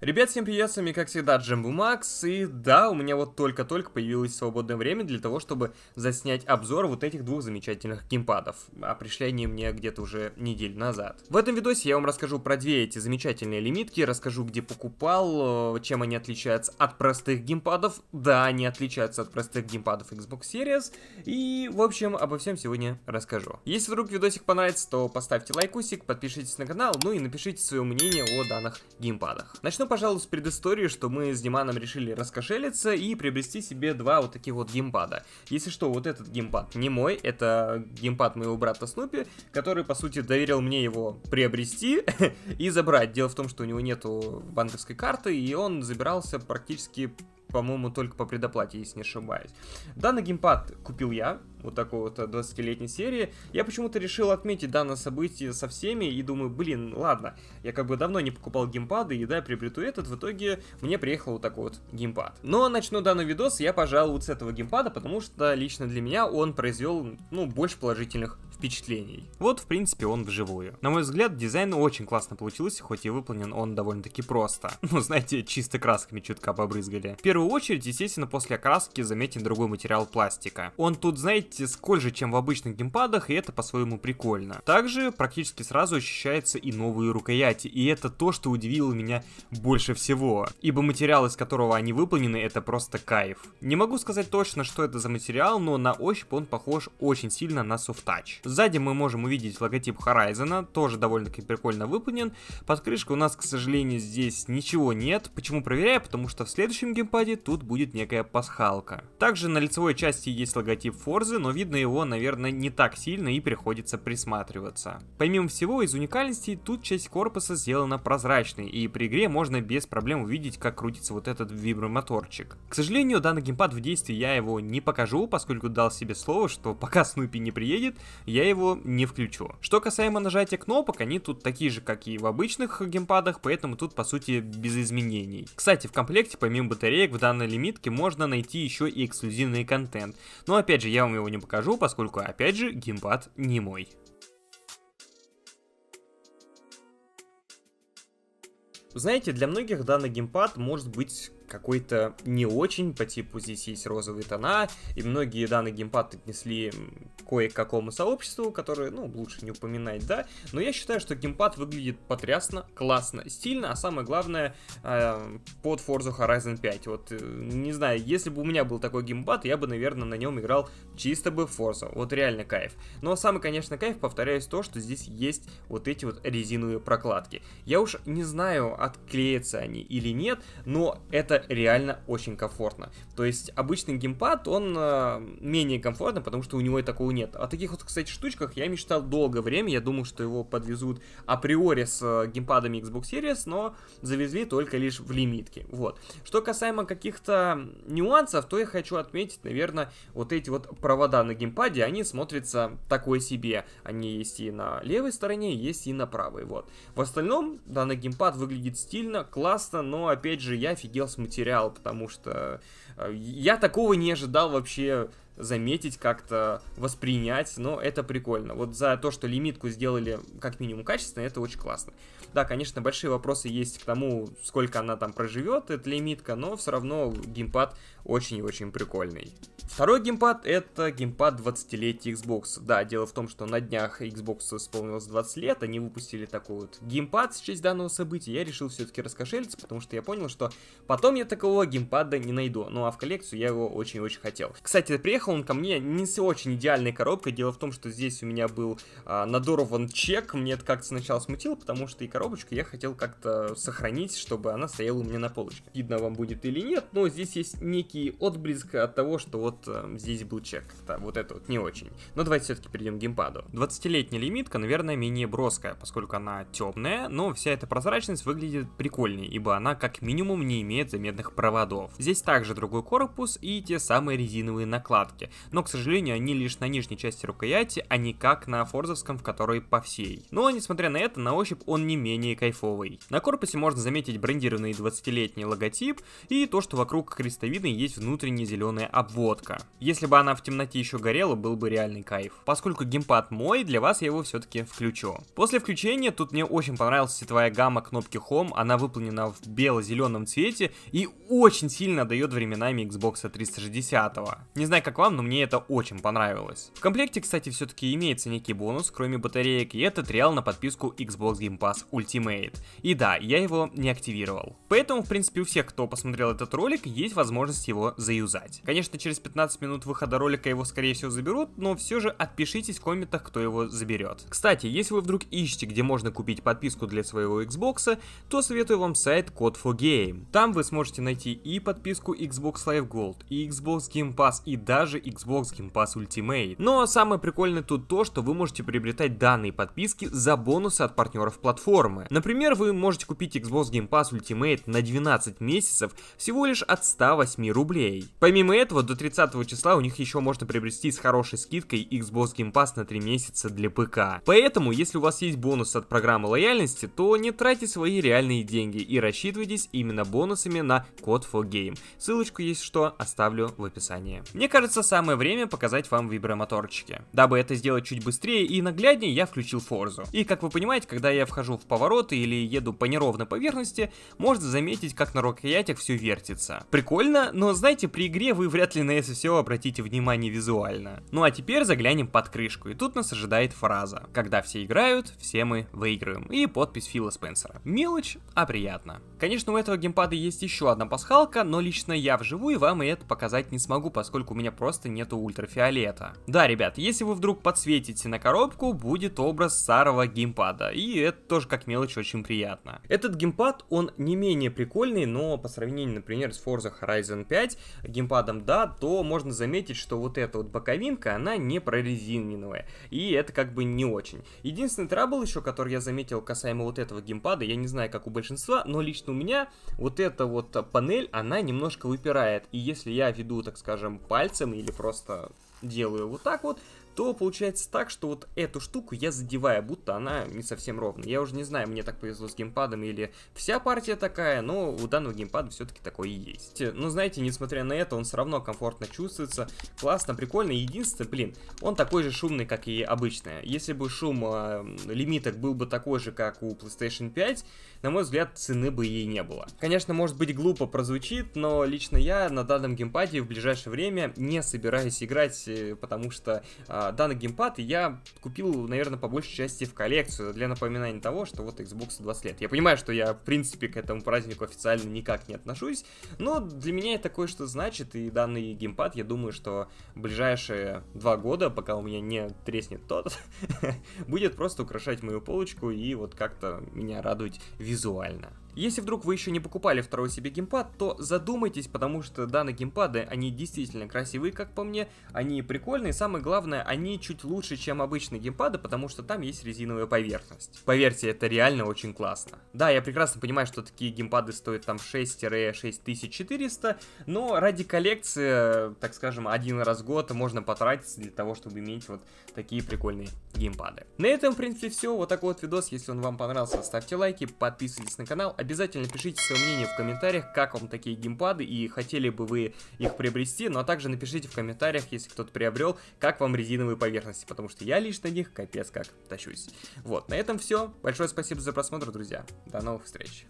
Ребят, всем привет, с вами как всегда Джембу Макс, и да, у меня вот только-только появилось свободное время для того, чтобы заснять обзор вот этих двух замечательных геймпадов, а пришли они мне где-то уже неделю назад. В этом видосе я вам расскажу про две эти замечательные лимитки, расскажу где покупал, э, чем они отличаются от простых геймпадов, да, они отличаются от простых геймпадов Xbox Series, и в общем обо всем сегодня расскажу. Если вдруг видосик понравится, то поставьте лайкусик, подпишитесь на канал, ну и напишите свое мнение о данных геймпадах. Начну пожалуй, с предыстории, что мы с Диманом решили раскошелиться и приобрести себе два вот таких вот геймпада. Если что, вот этот геймпад не мой, это геймпад моего брата Снупи, который, по сути, доверил мне его приобрести и забрать. Дело в том, что у него нету банковской карты, и он забирался практически по-моему, только по предоплате, если не ошибаюсь. Данный геймпад купил я, вот такой вот 20-летней э, серии, я почему-то решил отметить данное событие со всеми и думаю, блин, ладно, я как бы давно не покупал геймпады, и да, приобрету этот, в итоге мне приехал вот такой вот геймпад. Но начну данный видос я, пожалуй, вот с этого геймпада, потому что лично для меня он произвел, ну, больше положительных впечатлений. Вот, в принципе, он вживую. На мой взгляд, дизайн очень классно получился, хоть и выполнен он довольно-таки просто. Ну, знаете, чисто красками чутка побрызгали. В первую очередь, естественно, после окраски заметен другой материал пластика. Он тут, знаете, заметьте, сколь же, чем в обычных геймпадах, и это по-своему прикольно. Также практически сразу ощущается и новые рукояти, и это то, что удивило меня больше всего, ибо материал, из которого они выполнены, это просто кайф. Не могу сказать точно, что это за материал, но на ощупь он похож очень сильно на Soft Touch. Сзади мы можем увидеть логотип Horizon, тоже довольно-таки прикольно выполнен. Под крышкой у нас, к сожалению, здесь ничего нет. Почему проверяю? Потому что в следующем геймпаде тут будет некая пасхалка. Также на лицевой части есть логотип Forza, но видно его, наверное, не так сильно и приходится присматриваться. Помимо всего, из уникальностей тут часть корпуса сделана прозрачной, и при игре можно без проблем увидеть, как крутится вот этот вибромоторчик. К сожалению, данный геймпад в действии я его не покажу, поскольку дал себе слово, что пока Снупи не приедет, я его не включу. Что касаемо нажатия кнопок, они тут такие же, как и в обычных геймпадах, поэтому тут по сути без изменений. Кстати, в комплекте помимо батареек в данной лимитке можно найти еще и эксклюзивный контент. Но опять же, я вам его не покажу, поскольку, опять же, геймпад не мой. Знаете, для многих данный геймпад может быть какой-то не очень, по типу здесь есть розовые тона, и многие данные геймпад отнесли кое какому сообществу, которое, ну, лучше не упоминать, да, но я считаю, что геймпад выглядит потрясно, классно, стильно, а самое главное, а, под Forza Horizon 5, вот, э, не знаю, если бы у меня был такой геймпад, я бы, наверное, на нем играл чисто бы Forza, вот реально кайф, но самый, конечно, кайф, повторяюсь, то, что здесь есть вот эти вот резиновые прокладки, я уж не знаю, отклеятся они или нет, но это реально очень комфортно. То есть обычный геймпад, он э, менее комфортно, потому что у него и такого нет. О таких вот, кстати, штучках я мечтал долгое время, я думал, что его подвезут априори с э, геймпадами Xbox Series, но завезли только лишь в лимитке. Вот. Что касаемо каких-то нюансов, то я хочу отметить, наверное, вот эти вот провода на геймпаде, они смотрятся такой себе. Они есть и на левой стороне, есть и на правой, вот. В остальном данный геймпад выглядит стильно, классно, но, опять же, я офигел с утерял, потому что э, я такого не ожидал вообще заметить, как-то воспринять, но это прикольно. Вот за то, что лимитку сделали как минимум качественно, это очень классно. Да, конечно, большие вопросы есть к тому, сколько она там проживет, эта лимитка, но все равно геймпад очень и очень прикольный. Второй геймпад это геймпад 20-летия Xbox. Да, дело в том, что на днях Xbox исполнилось 20 лет, они выпустили такой вот геймпад в честь данного события. Я решил все-таки раскошелиться, потому что я понял, что потом я такого геймпада не найду. Ну а в коллекцию я его очень-очень хотел. Кстати, приехал приехал он ко мне не с очень идеальной коробкой. Дело в том, что здесь у меня был а, надорван чек. Мне это как-то сначала смутило, потому что и коробочку я хотел как-то сохранить, чтобы она стояла у меня на полочке. Видно вам будет или нет, но здесь есть некий отблеск от того, что вот а, здесь был чек. Да, вот это вот не очень. Но давайте все-таки перейдем к геймпаду. 20-летняя лимитка, наверное, менее броская, поскольку она темная, но вся эта прозрачность выглядит прикольнее, ибо она как минимум не имеет заметных проводов. Здесь также другой корпус и те самые резиновые накладки насадки. Но, к сожалению, они лишь на нижней части рукояти, а не как на форзовском, в которой по всей. Но, несмотря на это, на ощупь он не менее кайфовый. На корпусе можно заметить брендированный 20-летний логотип и то, что вокруг крестовины есть внутренняя зеленая обводка. Если бы она в темноте еще горела, был бы реальный кайф. Поскольку геймпад мой, для вас я его все-таки включу. После включения тут мне очень понравилась цветовая гамма кнопки Home, она выполнена в бело-зеленом цвете и очень сильно дает временами Xbox 360. Не знаю, как вам, но мне это очень понравилось. В комплекте, кстати, все-таки имеется некий бонус, кроме батареек, и этот реал на подписку Xbox Game Pass Ultimate. И да, я его не активировал. Поэтому, в принципе, у всех, кто посмотрел этот ролик, есть возможность его заюзать. Конечно, через 15 минут выхода ролика его, скорее всего, заберут, но все же отпишитесь в комментах, кто его заберет. Кстати, если вы вдруг ищете, где можно купить подписку для своего Xbox, то советую вам сайт Code 4 Game. Там вы сможете найти и подписку Xbox Live Gold, и Xbox Game Pass, и даже даже Xbox Game Pass Ultimate. Но самое прикольное тут то, что вы можете приобретать данные подписки за бонусы от партнеров платформы. Например, вы можете купить Xbox Game Pass Ultimate на 12 месяцев всего лишь от 108 рублей. Помимо этого, до 30 числа у них еще можно приобрести с хорошей скидкой Xbox Game Pass на 3 месяца для ПК. Поэтому, если у вас есть бонус от программы лояльности, то не тратьте свои реальные деньги и рассчитывайтесь именно бонусами на Code for Game. Ссылочку, если что, оставлю в описании. Мне кажется, Кажется, самое время показать вам вибромоторчики. Дабы это сделать чуть быстрее и нагляднее, я включил форзу. И как вы понимаете, когда я вхожу в повороты или еду по неровной поверхности, можно заметить, как на рукоятях все вертится. Прикольно, но знаете, при игре вы вряд ли на это все обратите внимание визуально. Ну а теперь заглянем под крышку, и тут нас ожидает фраза. Когда все играют, все мы выигрываем. И подпись Фила Спенсера. Мелочь, а приятно. Конечно, у этого геймпада есть еще одна пасхалка, но лично я вживую вам и это показать не смогу, поскольку у меня просто просто нету ультрафиолета. Да, ребят, если вы вдруг подсветите на коробку, будет образ старого геймпада, и это тоже как мелочь очень приятно. Этот геймпад, он не менее прикольный, но по сравнению, например, с Forza Horizon 5 геймпадом, да, то можно заметить, что вот эта вот боковинка, она не прорезиновая, и это как бы не очень. Единственный трабл еще, который я заметил касаемо вот этого геймпада, я не знаю, как у большинства, но лично у меня вот эта вот панель, она немножко выпирает, и если я веду, так скажем, пальцем, или просто делаю вот так вот, то получается так, что вот эту штуку я задеваю, будто она не совсем ровная. Я уже не знаю, мне так повезло с геймпадом или вся партия такая, но у данного геймпада все-таки такое и есть. Но ну, знаете, несмотря на это, он все равно комфортно чувствуется, классно, прикольно. Единственное, блин, он такой же шумный, как и обычная. Если бы шум э, лимиток был бы такой же, как у PlayStation 5, на мой взгляд, цены бы ей не было. Конечно, может быть глупо прозвучит, но лично я на данном геймпаде в ближайшее время не собираюсь играть, э, потому что э, а, данный геймпад я купил, наверное, по большей части в коллекцию, для напоминания того, что вот Xbox 20 лет. Я понимаю, что я, в принципе, к этому празднику официально никак не отношусь, но для меня это кое-что значит, и данный геймпад, я думаю, что ближайшие два года, пока у меня не треснет тот, будет просто украшать мою полочку и вот как-то меня радовать визуально. Если вдруг вы еще не покупали второй себе геймпад, то задумайтесь, потому что данные геймпады, они действительно красивые, как по мне, они прикольные, самое главное, они чуть лучше, чем обычные геймпады, потому что там есть резиновая поверхность. Поверьте, это реально очень классно. Да, я прекрасно понимаю, что такие геймпады стоят там 6-6400, но ради коллекции, так скажем, один раз в год можно потратить для того, чтобы иметь вот такие прикольные геймпады. На этом, в принципе, все. Вот такой вот видос. Если он вам понравился, ставьте лайки, подписывайтесь на канал, Обязательно пишите свое мнение в комментариях, как вам такие геймпады и хотели бы вы их приобрести. Ну а также напишите в комментариях, если кто-то приобрел, как вам резиновые поверхности, потому что я лично них капец как тащусь. Вот, на этом все. Большое спасибо за просмотр, друзья. До новых встреч.